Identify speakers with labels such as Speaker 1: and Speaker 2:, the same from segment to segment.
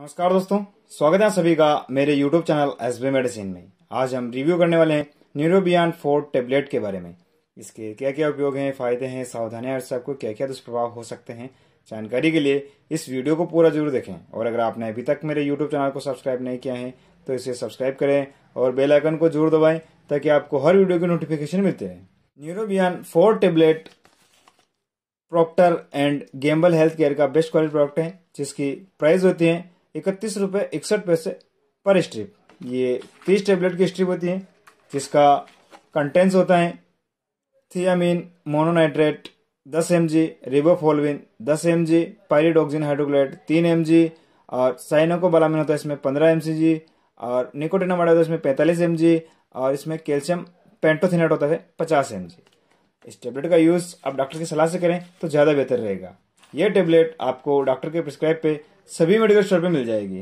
Speaker 1: नमस्कार दोस्तों स्वागत है सभी का मेरे YouTube channel S B medicine में आज हम रिव्यू करने वाले हैं न्यूरोबियन फोर्ट टेबलेट के बारे में इसके क्या क्या उपयोग हैं फायदे हैं सावधानियां और सबको क्या क्या दुष्प्रभाव हो सकते हैं जानकारी के लिए इस वीडियो को पूरा जरूर देखें और अगर आपने अभी तक मेरे यूट्यूब चैनल को सब्सक्राइब नहीं किया है तो इसे सब्सक्राइब करें और बेलाइकन को जरूर दबाएं ताकि आपको हर वीडियो की नोटिफिकेशन मिलते हैं Neurobion four tablet Procter and Gamble health care का बेस्ट क्वालिटी प्रोडक्ट है जिसकी प्राइस होती है इकतीस रुपये इकसठ पैसे पर स्ट्रिप ये तीस टेबलेट की स्ट्रिप होती है जिसका कंटेंट्स होता है थियामिन मोनोनाइट्रेट दस एम जी रिबोफोलविन दस एम जी पायरिडोक्सिन हाइड्रोक्लाइट तीन एम जी और साइनोको साइनोकोबलामिन होता है इसमें पंद्रह एम सी जी और निकोटिनामाइड होता है इसमें पैंतालीस एम जी और इसमें कैल्शियम पेंटोथिनेट होता है पचास एम जी इस टेबलेट का यूज़ आप डॉक्टर की सलाह से करें तो ज़्यादा बेहतर रहेगा यह टेबलेट आपको डॉक्टर के प्रिस्क्राइब पे सभी मेडिकल स्टोर पर मिल जाएगी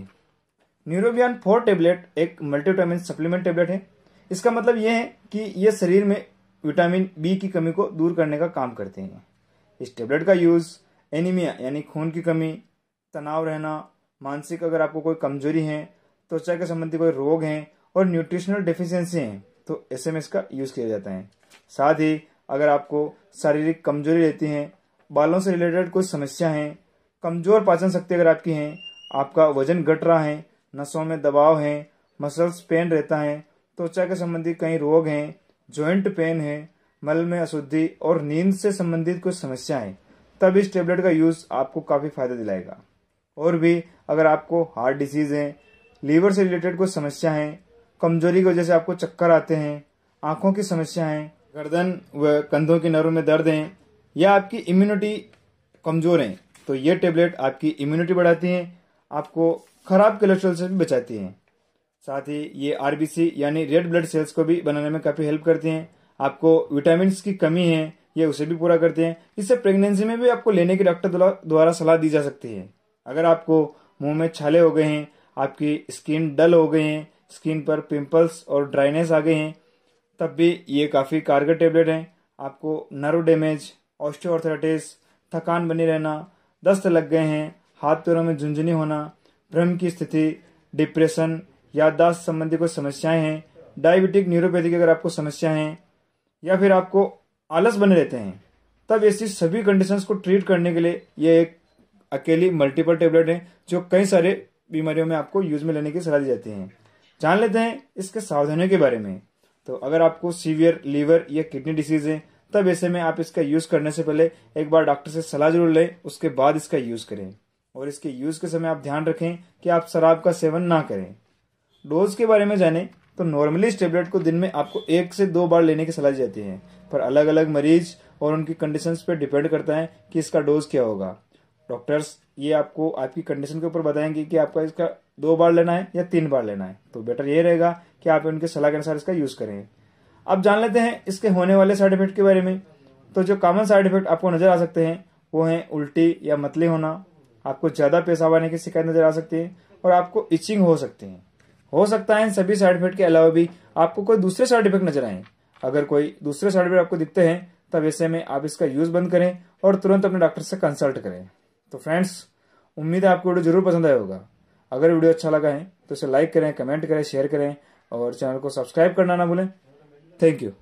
Speaker 1: न्यूरोबियन फोर टेबलेट एक मल्टीविटामिन सप्लीमेंट टेबलेट है इसका मतलब यह है कि ये शरीर में विटामिन बी की कमी को दूर करने का काम करते हैं इस टेबलेट का यूज़ एनीमिया यानी खून की कमी तनाव रहना मानसिक अगर आपको कोई कमजोरी है त्वचा के संबंधी कोई रोग हैं और न्यूट्रिशनल डिफिशियंसी हैं तो ऐसे में इसका यूज़ किया जाता है साथ ही अगर आपको शारीरिक कमजोरी रहती है बालों से रिलेटेड कोई समस्या है कमज़ोर पाचन शक्ति अगर आपकी है आपका वजन घट रहा है नसों में दबाव है मसल्स पेन रहता है त्वचा के संबंधी कई रोग हैं ज्वाइंट पेन है मल में अशुद्धि और नींद से संबंधित कुछ समस्या है तब इस टेबलेट का यूज़ आपको काफ़ी फायदा दिलाएगा और भी अगर आपको हार्ट डिजीज है लीवर से रिलेटेड कुछ समस्या है कमजोरी की वजह से आपको चक्कर आते हैं आंखों की समस्या है गर्दन व कंधों के नरों में दर्द है या आपकी इम्यूनिटी कमज़ोर है तो ये टेबलेट आपकी इम्यूनिटी बढ़ाती हैं आपको खराब कोलेस्ट्रॉल से भी बचाती हैं साथ ही ये आर यानी रेड ब्लड सेल्स को भी बनाने में काफ़ी हेल्प करती हैं आपको विटामिन की कमी है ये उसे भी पूरा करते हैं इससे प्रेगनेंसी में भी आपको लेने की डॉक्टर द्वारा सलाह दी जा सकती है अगर आपको मुंह में छाले हो गए हैं आपकी स्किन डल हो गई हैं स्किन पर पिंपल्स और ड्राइनेस आ गए हैं तब भी ये काफ़ी कारगर टेबलेट हैं आपको नर्व डैमेज ऑस्टियोआर्थराइटिस थकान बनी रहना दस्त लग गए हैं हाथ पैरों में झुंझुनी होना भ्रम की स्थिति डिप्रेशन याददाश्त संबंधी कोई समस्याएं हैं डायबिटिक न्यूरोपैथी की अगर आपको समस्या है या फिर आपको आलस बने रहते हैं तब ऐसी सभी कंडीशंस को ट्रीट करने के लिए यह एक अकेली मल्टीपल टेबलेट है जो कई सारे बीमारियों में आपको यूज में लेने की सलाह दी जाती है जान लेते हैं इसके सावधानियों के बारे में तो अगर आपको सीवियर लीवर या किडनी डिसीज है तब ऐसे में आप इसका यूज करने से पहले एक बार डॉक्टर से सलाह जरूर लें उसके बाद इसका यूज करें और इसके यूज के समय आप ध्यान रखें कि आप शराब का सेवन ना करें डोज के बारे में जाने तो नॉर्मली इस टेबलेट को दिन में आपको एक से दो बार लेने की सलाह दी जाती है पर अलग अलग मरीज और उनकी कंडीशन पर डिपेंड करता है कि इसका डोज क्या होगा डॉक्टर्स ये आपको आपकी कंडीशन के ऊपर बताएंगे कि आपका इसका दो बार लेना है या तीन बार लेना है तो बेटर ये रहेगा कि आप उनके सलाह के अनुसार इसका यूज करें अब जान लेते हैं इसके होने वाले साइड इफेक्ट के बारे में तो जो कॉमन साइड इफेक्ट आपको नजर आ सकते हैं वो है उल्टी या मतले होना आपको ज्यादा पेशाब आने की शिकायत नजर आ सकती है और आपको इचिंग हो सकती है हो सकता है इन सभी साइड इफेक्ट के अलावा भी आपको कोई दूसरे साइड इफेक्ट नजर आए अगर कोई दूसरे साइड इफेक्ट आपको दिखते हैं तब ऐसे में आप इसका यूज बंद करें और तुरंत अपने डॉक्टर से कंसल्ट करें तो फ्रेंड्स उम्मीद है आपको वीडियो जरूर पसंद आया होगा अगर वीडियो अच्छा लगा है तो इसे लाइक करें कमेंट करें शेयर करें और चैनल को सब्सक्राइब करना ना भूलें Thank you.